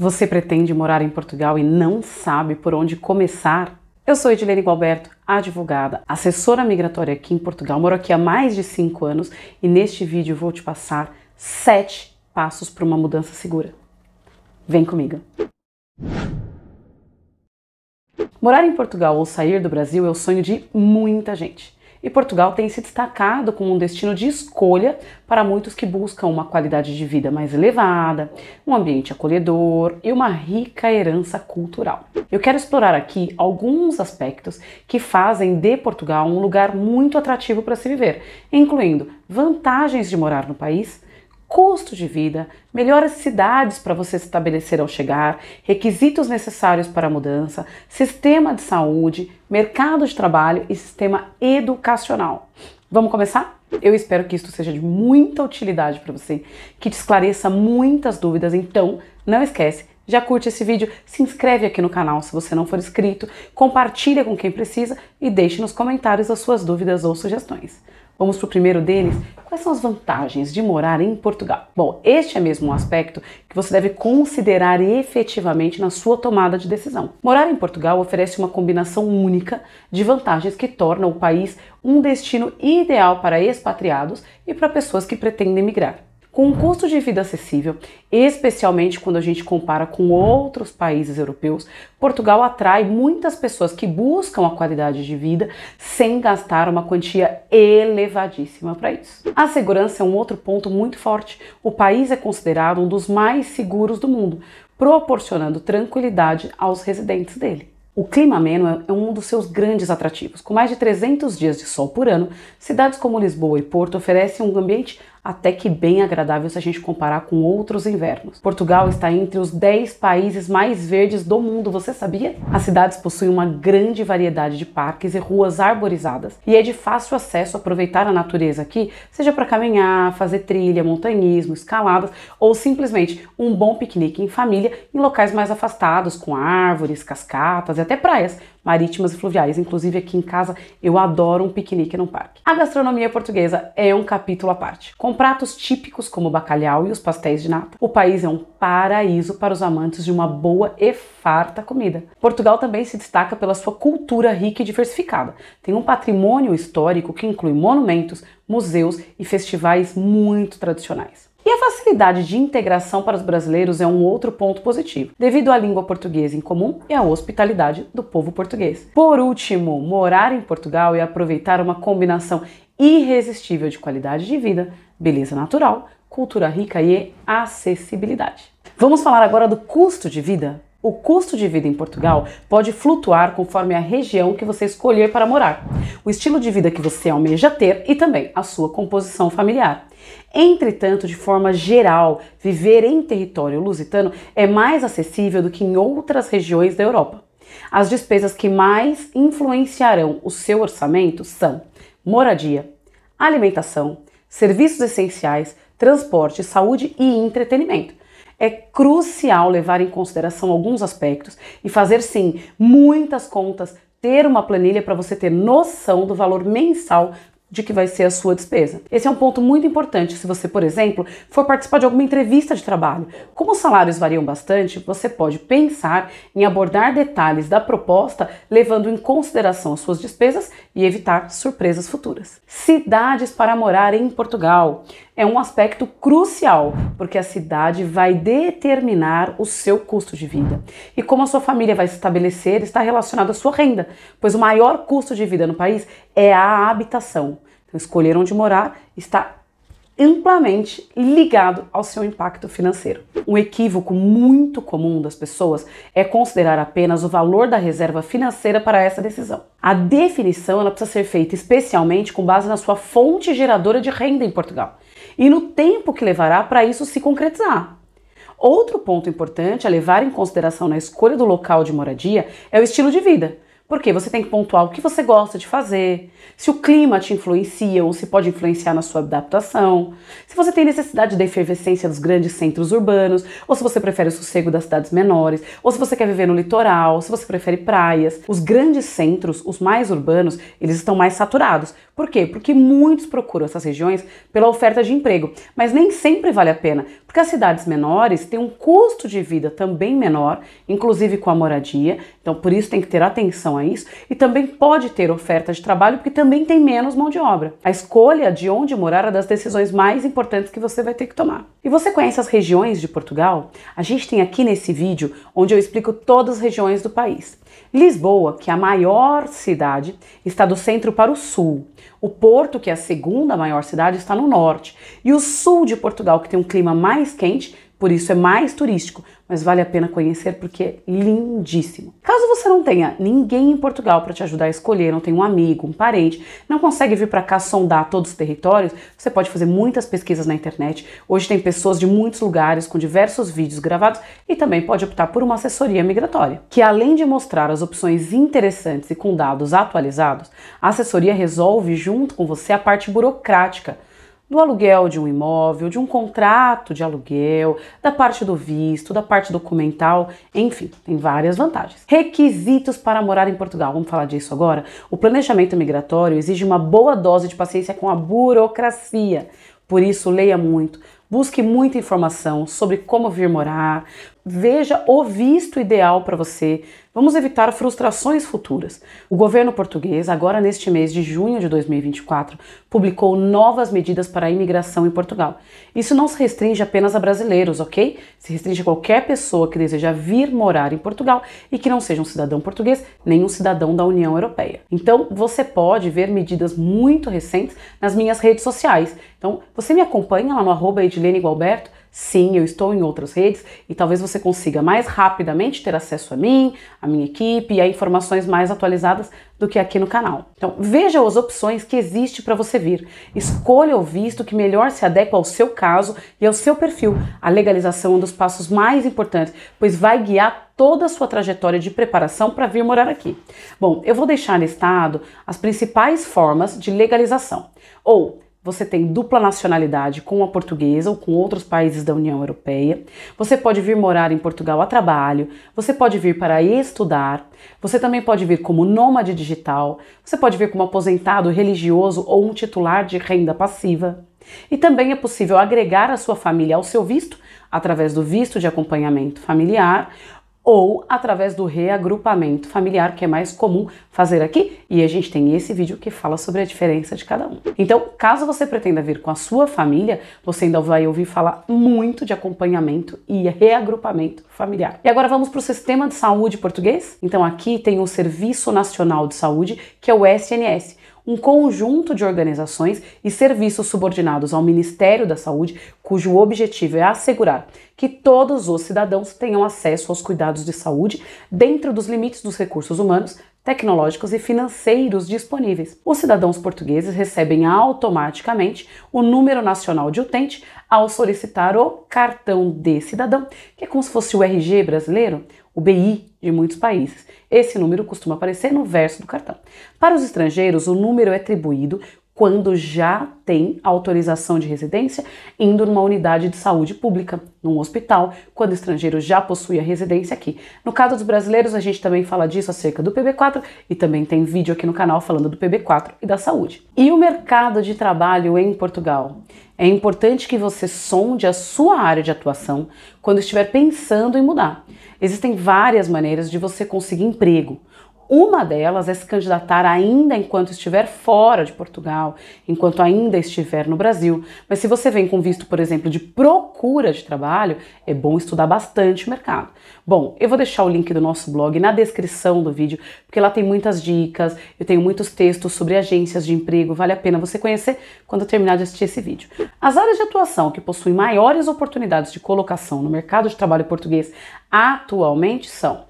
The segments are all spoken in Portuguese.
Você pretende morar em Portugal e não sabe por onde começar? Eu sou Edilene Gualberto, advogada, assessora migratória aqui em Portugal, moro aqui há mais de 5 anos e neste vídeo vou te passar 7 passos para uma mudança segura. Vem comigo! Morar em Portugal ou sair do Brasil é o sonho de muita gente e Portugal tem se destacado como um destino de escolha para muitos que buscam uma qualidade de vida mais elevada, um ambiente acolhedor e uma rica herança cultural. Eu quero explorar aqui alguns aspectos que fazem de Portugal um lugar muito atrativo para se viver, incluindo vantagens de morar no país custo de vida, melhores cidades para você se estabelecer ao chegar, requisitos necessários para a mudança, sistema de saúde, mercado de trabalho e sistema educacional. Vamos começar? Eu espero que isto seja de muita utilidade para você, que te esclareça muitas dúvidas. Então, não esquece, já curte esse vídeo, se inscreve aqui no canal se você não for inscrito, compartilha com quem precisa e deixe nos comentários as suas dúvidas ou sugestões. Vamos para o primeiro deles. Quais são as vantagens de morar em Portugal? Bom, este é mesmo um aspecto que você deve considerar efetivamente na sua tomada de decisão. Morar em Portugal oferece uma combinação única de vantagens que torna o país um destino ideal para expatriados e para pessoas que pretendem migrar com um custo de vida acessível, especialmente quando a gente compara com outros países europeus, Portugal atrai muitas pessoas que buscam a qualidade de vida sem gastar uma quantia elevadíssima para isso. A segurança é um outro ponto muito forte. O país é considerado um dos mais seguros do mundo, proporcionando tranquilidade aos residentes dele. O clima ameno é, é um dos seus grandes atrativos. Com mais de 300 dias de sol por ano, cidades como Lisboa e Porto oferecem um ambiente até que bem agradável se a gente comparar com outros invernos. Portugal está entre os 10 países mais verdes do mundo, você sabia? As cidades possuem uma grande variedade de parques e ruas arborizadas, e é de fácil acesso aproveitar a natureza aqui, seja para caminhar, fazer trilha, montanhismo, escaladas ou simplesmente um bom piquenique em família em locais mais afastados, com árvores, cascatas e até praias, marítimas e fluviais. Inclusive aqui em casa eu adoro um piquenique num parque. A gastronomia portuguesa é um capítulo à parte. Com pratos típicos como o bacalhau e os pastéis de nata, o país é um paraíso para os amantes de uma boa e farta comida. Portugal também se destaca pela sua cultura rica e diversificada. Tem um patrimônio histórico que inclui monumentos, museus e festivais muito tradicionais. E a facilidade de integração para os brasileiros é um outro ponto positivo, devido à língua portuguesa em comum e à hospitalidade do povo português. Por último, morar em Portugal e aproveitar uma combinação irresistível de qualidade de vida, beleza natural, cultura rica e acessibilidade. Vamos falar agora do custo de vida? O custo de vida em Portugal pode flutuar conforme a região que você escolher para morar, o estilo de vida que você almeja ter e também a sua composição familiar. Entretanto, de forma geral, viver em território lusitano é mais acessível do que em outras regiões da Europa. As despesas que mais influenciarão o seu orçamento são moradia, alimentação, serviços essenciais, transporte, saúde e entretenimento. É crucial levar em consideração alguns aspectos e fazer sim muitas contas, ter uma planilha para você ter noção do valor mensal de que vai ser a sua despesa. Esse é um ponto muito importante se você, por exemplo, for participar de alguma entrevista de trabalho. Como os salários variam bastante, você pode pensar em abordar detalhes da proposta, levando em consideração as suas despesas e evitar surpresas futuras. Cidades para morar em Portugal é um aspecto crucial, porque a cidade vai determinar o seu custo de vida. E como a sua família vai se estabelecer está relacionado à sua renda, pois o maior custo de vida no país é a habitação. Então, escolher onde morar está amplamente ligado ao seu impacto financeiro. Um equívoco muito comum das pessoas é considerar apenas o valor da reserva financeira para essa decisão. A definição ela precisa ser feita especialmente com base na sua fonte geradora de renda em Portugal e no tempo que levará para isso se concretizar. Outro ponto importante a levar em consideração na escolha do local de moradia é o estilo de vida porque você tem que pontuar o que você gosta de fazer, se o clima te influencia ou se pode influenciar na sua adaptação, se você tem necessidade da efervescência dos grandes centros urbanos, ou se você prefere o sossego das cidades menores, ou se você quer viver no litoral, se você prefere praias. Os grandes centros, os mais urbanos, eles estão mais saturados. Por quê? Porque muitos procuram essas regiões pela oferta de emprego, mas nem sempre vale a pena, porque as cidades menores têm um custo de vida também menor, inclusive com a moradia, então por isso tem que ter atenção profissões e também pode ter oferta de trabalho porque também tem menos mão de obra. A escolha de onde morar é das decisões mais importantes que você vai ter que tomar. E você conhece as regiões de Portugal? A gente tem aqui nesse vídeo onde eu explico todas as regiões do país. Lisboa, que é a maior cidade, está do centro para o sul. O Porto, que é a segunda maior cidade, está no norte. E o sul de Portugal, que tem um clima mais quente, por isso é mais turístico, mas vale a pena conhecer porque é lindíssimo. Caso você não tenha ninguém em Portugal para te ajudar a escolher, não tenha um amigo, um parente, não consegue vir para cá sondar todos os territórios, você pode fazer muitas pesquisas na internet. Hoje tem pessoas de muitos lugares com diversos vídeos gravados e também pode optar por uma assessoria migratória, que além de mostrar as opções interessantes e com dados atualizados, a assessoria resolve junto com você a parte burocrática do aluguel de um imóvel, de um contrato de aluguel, da parte do visto, da parte documental, enfim, tem várias vantagens. Requisitos para morar em Portugal, vamos falar disso agora? O planejamento migratório exige uma boa dose de paciência com a burocracia. Por isso, leia muito, busque muita informação sobre como vir morar, Veja o visto ideal para você. Vamos evitar frustrações futuras. O governo português, agora neste mês de junho de 2024, publicou novas medidas para a imigração em Portugal. Isso não se restringe apenas a brasileiros, ok? Se restringe a qualquer pessoa que deseja vir morar em Portugal e que não seja um cidadão português nem um cidadão da União Europeia. Então, você pode ver medidas muito recentes nas minhas redes sociais. Então, você me acompanha lá no arroba Edilene Gualberto, Sim, eu estou em outras redes e talvez você consiga mais rapidamente ter acesso a mim, a minha equipe e a informações mais atualizadas do que aqui no canal. Então, veja as opções que existe para você vir. Escolha o visto que melhor se adequa ao seu caso e ao seu perfil. A legalização é um dos passos mais importantes, pois vai guiar toda a sua trajetória de preparação para vir morar aqui. Bom, eu vou deixar listado as principais formas de legalização. Ou você tem dupla nacionalidade com a portuguesa ou com outros países da União Europeia, você pode vir morar em Portugal a trabalho, você pode vir para estudar, você também pode vir como nômade digital, você pode vir como aposentado religioso ou um titular de renda passiva. E também é possível agregar a sua família ao seu visto através do visto de acompanhamento familiar ou através do reagrupamento familiar, que é mais comum fazer aqui, e a gente tem esse vídeo que fala sobre a diferença de cada um. Então, caso você pretenda vir com a sua família, você ainda vai ouvir falar muito de acompanhamento e reagrupamento familiar. E agora vamos para o sistema de saúde português? Então, aqui tem o Serviço Nacional de Saúde, que é o SNS um conjunto de organizações e serviços subordinados ao Ministério da Saúde, cujo objetivo é assegurar que todos os cidadãos tenham acesso aos cuidados de saúde dentro dos limites dos recursos humanos, tecnológicos e financeiros disponíveis. Os cidadãos portugueses recebem automaticamente o número nacional de utente ao solicitar o cartão de cidadão, que é como se fosse o RG brasileiro, o BI de muitos países. Esse número costuma aparecer no verso do cartão. Para os estrangeiros, o número é atribuído quando já tem autorização de residência, indo numa unidade de saúde pública, num hospital, quando o estrangeiro já possui a residência aqui. No caso dos brasileiros, a gente também fala disso acerca do PB4 e também tem vídeo aqui no canal falando do PB4 e da saúde. E o mercado de trabalho em Portugal? É importante que você sonde a sua área de atuação quando estiver pensando em mudar. Existem várias maneiras de você conseguir emprego. Uma delas é se candidatar ainda enquanto estiver fora de Portugal, enquanto ainda estiver no Brasil. Mas se você vem com visto, por exemplo, de procura de trabalho, é bom estudar bastante o mercado. Bom, eu vou deixar o link do nosso blog na descrição do vídeo, porque lá tem muitas dicas, eu tenho muitos textos sobre agências de emprego, vale a pena você conhecer quando terminar de assistir esse vídeo. As áreas de atuação que possuem maiores oportunidades de colocação no mercado de trabalho português atualmente são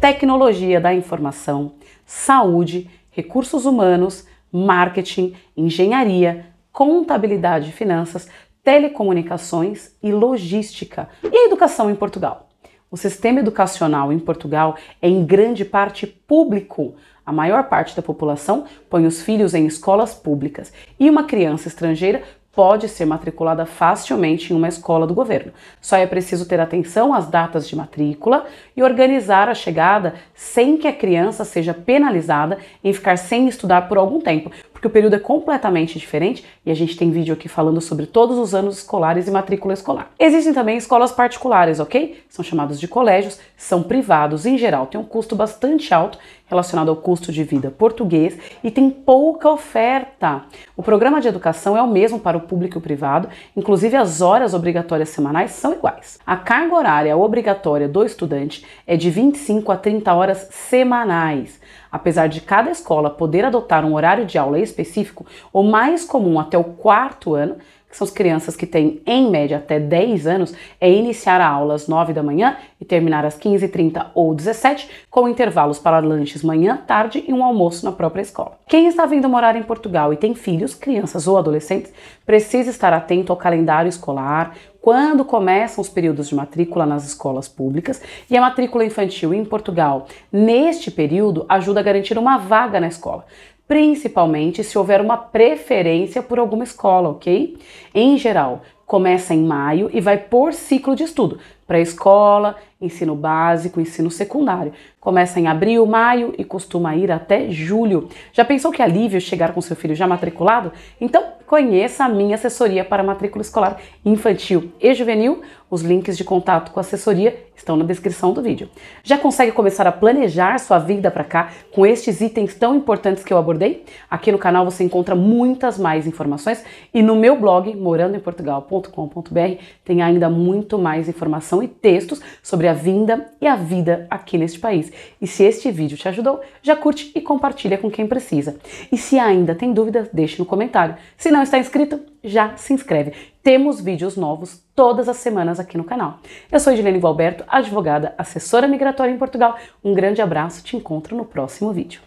tecnologia da informação, saúde, recursos humanos, marketing, engenharia, contabilidade e finanças, telecomunicações e logística, e a educação em Portugal. O sistema educacional em Portugal é em grande parte público. A maior parte da população põe os filhos em escolas públicas e uma criança estrangeira pode ser matriculada facilmente em uma escola do governo. Só é preciso ter atenção às datas de matrícula e organizar a chegada sem que a criança seja penalizada em ficar sem estudar por algum tempo, porque o período é completamente diferente e a gente tem vídeo aqui falando sobre todos os anos escolares e matrícula escolar. Existem também escolas particulares, ok? São chamados de colégios, são privados em geral, tem um custo bastante alto relacionado ao custo de vida português e tem pouca oferta. O programa de educação é o mesmo para o público e o privado, inclusive as horas obrigatórias semanais são iguais. A carga horária obrigatória do estudante é de 25 a 30 horas semanais. Apesar de cada escola poder adotar um horário de aula específico, o mais comum até o quarto ano, que são as crianças que têm em média até 10 anos, é iniciar a aula às 9 da manhã e terminar às 15h30 ou 17, com intervalos para lanches manhã, tarde e um almoço na própria escola. Quem está vindo morar em Portugal e tem filhos, crianças ou adolescentes, precisa estar atento ao calendário escolar, quando começam os períodos de matrícula nas escolas públicas e a matrícula infantil em Portugal, neste período, ajuda a garantir uma vaga na escola principalmente se houver uma preferência por alguma escola, ok? Em geral, começa em maio e vai por ciclo de estudo: pré-escola, ensino básico, ensino secundário. Começa em abril, maio e costuma ir até julho. Já pensou que alívio chegar com seu filho já matriculado? Então conheça a minha assessoria para matrícula escolar infantil e juvenil os links de contato com a assessoria estão na descrição do vídeo. Já consegue começar a planejar sua vinda para cá com estes itens tão importantes que eu abordei? Aqui no canal você encontra muitas mais informações e no meu blog morandoemportugal.com.br tem ainda muito mais informação e textos sobre a vinda e a vida aqui neste país. E se este vídeo te ajudou, já curte e compartilha com quem precisa. E se ainda tem dúvidas, deixe no comentário. Se não está inscrito, já se inscreve. Temos vídeos novos todas as semanas aqui no canal. Eu sou Edilene Gualberto, advogada, assessora migratória em Portugal. Um grande abraço, te encontro no próximo vídeo.